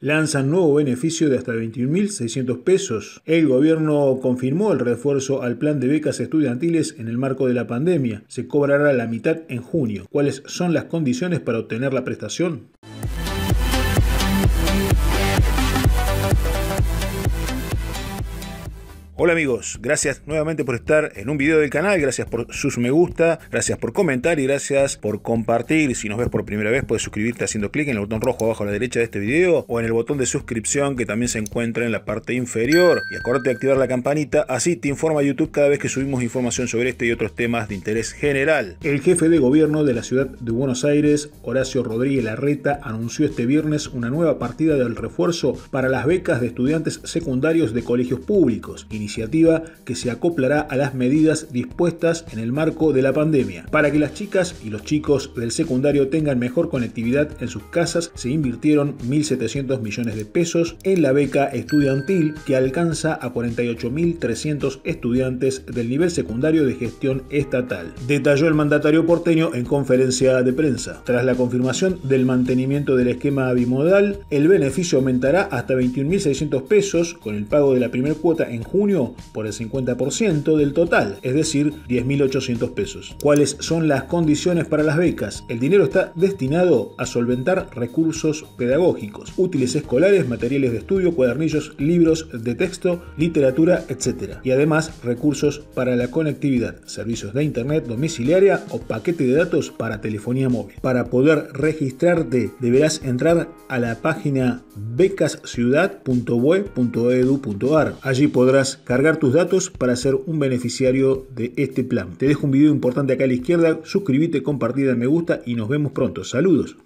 lanzan nuevo beneficio de hasta 21.600 pesos. El gobierno confirmó el refuerzo al plan de becas estudiantiles en el marco de la pandemia. Se cobrará la mitad en junio. ¿Cuáles son las condiciones para obtener la prestación? Hola amigos, gracias nuevamente por estar en un video del canal, gracias por sus me gusta, gracias por comentar y gracias por compartir. Si nos ves por primera vez puedes suscribirte haciendo clic en el botón rojo abajo a la derecha de este video o en el botón de suscripción que también se encuentra en la parte inferior. Y acuérdate de activar la campanita, así te informa YouTube cada vez que subimos información sobre este y otros temas de interés general. El jefe de gobierno de la ciudad de Buenos Aires, Horacio Rodríguez Larreta, anunció este viernes una nueva partida del refuerzo para las becas de estudiantes secundarios de colegios públicos iniciativa que se acoplará a las medidas dispuestas en el marco de la pandemia. Para que las chicas y los chicos del secundario tengan mejor conectividad en sus casas, se invirtieron 1.700 millones de pesos en la beca estudiantil que alcanza a 48.300 estudiantes del nivel secundario de gestión estatal. Detalló el mandatario porteño en conferencia de prensa. Tras la confirmación del mantenimiento del esquema bimodal, el beneficio aumentará hasta 21.600 pesos con el pago de la primera cuota en junio por el 50% del total, es decir, 10.800 pesos. ¿Cuáles son las condiciones para las becas? El dinero está destinado a solventar recursos pedagógicos, útiles escolares, materiales de estudio, cuadernillos, libros de texto, literatura, etc. Y además recursos para la conectividad, servicios de internet domiciliaria o paquete de datos para telefonía móvil. Para poder registrarte deberás entrar a la página becasciudad.bue.edu.ar. Allí podrás cargar tus datos para ser un beneficiario de este plan. Te dejo un video importante acá a la izquierda, suscríbete, compartida, me gusta y nos vemos pronto. Saludos.